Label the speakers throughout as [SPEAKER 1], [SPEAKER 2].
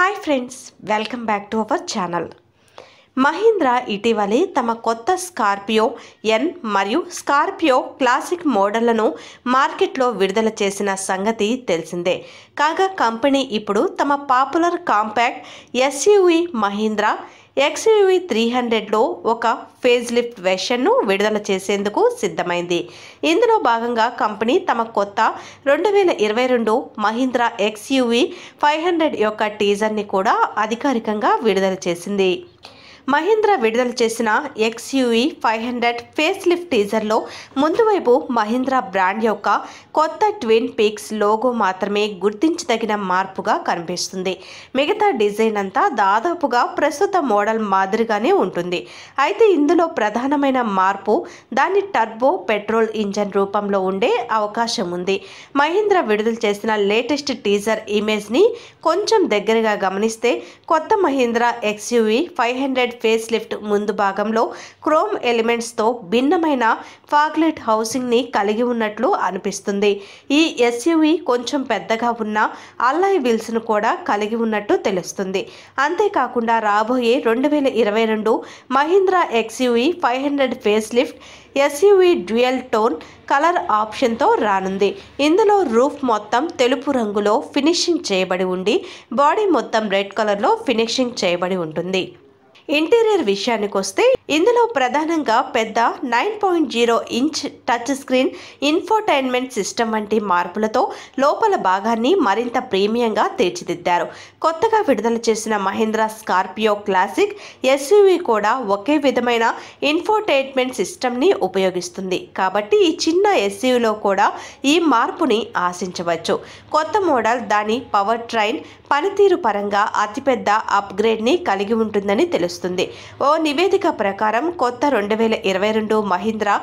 [SPEAKER 1] hi friends welcome back to our channel Mahindra ఇటీవలే తమ కొత్త స్కార్పియో ఎన్ మరియు స్కార్పియో క్లాసిక్ మోడళ్లను మార్కెట్లో విడుదల చేసిన సంగతి తెలిసిందే కాగా కంపెనీ ఇప్పుడు తమ popular compact SUV Mahindra XUV three హండ్రెడ్లో ఒక ఫేజ్ లిఫ్ట్ వెషన్ను విడుదల చేసేందుకు సిద్ధమైంది ఇందులో భాగంగా కంపెనీ తమ కొత్త రెండు వేల ఇరవై రెండు మహీంద్రా ఎక్స్యూవి ఫైవ్ హండ్రెడ్ యొక్క టీజర్ని కూడా అధికారికంగా విడుదల చేసింది మహీంద్ర విడుదల చేసిన XUV five hundred facelift టీజర్లో ముందువైపు మహీంద్రా బ్రాండ్ యొక్క కొత్త ట్విన్ పీక్స్ లోగో మాత్రమే గుర్తించదగిన మార్పుగా కనిపిస్తుంది మిగతా డిజైన్ అంతా దాదాపుగా ప్రస్తుత మోడల్ మాదిరిగానే ఉంటుంది అయితే ఇందులో ప్రధానమైన మార్పు దాని టర్బో పెట్రోల్ ఇంజన్ రూపంలో ఉండే అవకాశం ఉంది మహీంద్ర విడుదల చేసిన లేటెస్ట్ టీజర్ ఇమేజ్ని కొంచెం దగ్గరగా గమనిస్తే కొత్త Mahindra XUV five hundred highlight facelift ముందు భాగంలో క్రోమ్ ఎలిమెంట్స్తో భిన్నమైన ఫాగ్లెట్ హౌసింగ్ని కలిగి ఉన్నట్లు అనిపిస్తుంది ఈ ఎస్యూవి కొంచెం పెద్దగా ఉన్న అల్లాయ్ విల్స్ను కూడా కలిగి ఉన్నట్టు తెలుస్తుంది అంతేకాకుండా రాబోయే రెండు వేల ఇరవై రెండు Mahindra XUV five hundred facelift SUV dual tone colour ఆప్షన్తో రానుంది ఇందులో రూఫ్ మొత్తం తెలుపు రంగులో ఫినిషింగ్ చేయబడి ఉండి బాడీ మొత్తం రెడ్ కలర్లో ఫినిషింగ్ చేయబడి ఉంటుంది ఇంటీరియర్ విషయానికి వస్తే ఇందులో ప్రధానంగా పెద్ద nine point zero inch touch screen infotainment system వంటి మార్పులతో లోపల భాగాన్ని మరింత ప్రీమియంగా తీర్చిదిద్దారు కొత్తగా విడుదల చేసిన మహీంద్రా స్కార్పియో క్లాసిక్ ఎస్యూవి కూడా ఒకే విధమైన ఇన్ఫోటైన్మెంట్ సిస్టమ్ని ఉపయోగిస్తుంది కాబట్టి ఈ చిన్న ఎస్యూలో కూడా ఈ మార్పుని ఆశించవచ్చు కొత్త మోడల్ దాని పవర్ ట్రైన్ పనితీరు పరంగా అతిపెద్ద అప్గ్రేడ్ని కలిగి ఉంటుందని తెలుస్తుంది ఓ నివేదిక ప్రకారం ప్రకారం కొత్త రెండు వేల ఇరవై రెండు Mahindra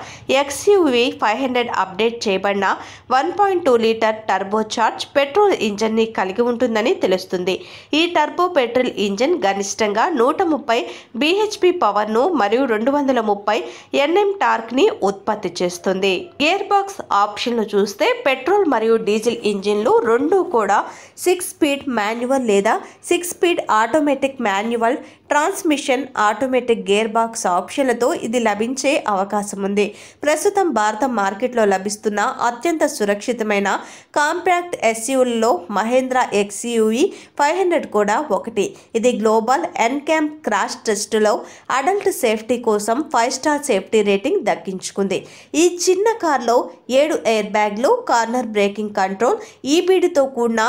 [SPEAKER 1] XUV five hundred update చేయబడిన one point two litre turbo charge petrol ఇంజన్ని కలిగి ఉంటుందని తెలుస్తుంది ఈ టర్బో పెట్రోల్ ఇంజిన్ గరిష్టంగా నూట ముప్పై బీహెచ్పి పవర్ను మరియు రెండు వందల ముప్పై ఎన్ఎం టార్క్ని ఉత్పత్తి చేస్తుంది గేర్ బాక్స్ ఆప్షన్లు చూస్తే పెట్రోల్ మరియు డీజిల్ ఇంజిన్లు రెండు కూడా సిక్స్ స్పీడ్ మాన్యువల్ లేదా six speed automatic manual transmission automatic gear box ఆప్షన్లతో ఇది లభించే అవకాశం ఉంది ప్రస్తుతం భారత మార్కెట్లో లభిస్తున్న అత్యంత సురక్షితమైన కాంపాక్ట్ ఎస్యూలలో మహేంద్ర ఎక్స్యూఈ ఫైవ్ హండ్రెడ్ కూడా ఒకటి ఇది గ్లోబల్ ఎన్క్యాంప్ క్రాష్ టెస్టులో అడల్ట్ సేఫ్టీ కోసం ఫైవ్ స్టార్ సేఫ్టీ రేటింగ్ దక్కించుకుంది ఈ చిన్న కార్లో ఏడు ఎయిర్ బ్యాగ్లు కార్నర్ బ్రేకింగ్ కంట్రోల్ ఈబీడీతో కూడిన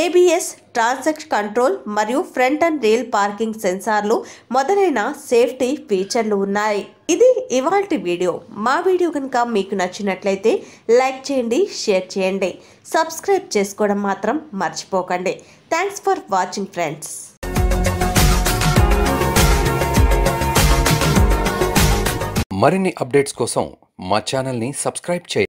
[SPEAKER 1] ఏబిఎస్ ట్రాన్సాక్షన్ కంట్రోల్ మరియు ఫ్రంట్ అండ్ రీల్ పార్కింగ్ సెన్సార్లు మొదలైన సేఫ్టీ ఫీచర్లు ఉన్నాయి ఇది ఇవాల్టి వీడియో మా వీడియో కనుక మీకు నచ్చినట్లయితే లైక్ చేయండి షేర్ చేయండి సబ్స్క్రైబ్ చేసుకోవడం మాత్రం మర్చిపోకండి థ్యాంక్స్ ఫర్ వాచింగ్ ఫ్రెండ్స్ మరిన్ని అప్డేట్స్ కోసం మా సబ్స్క్రైబ్ చేయండి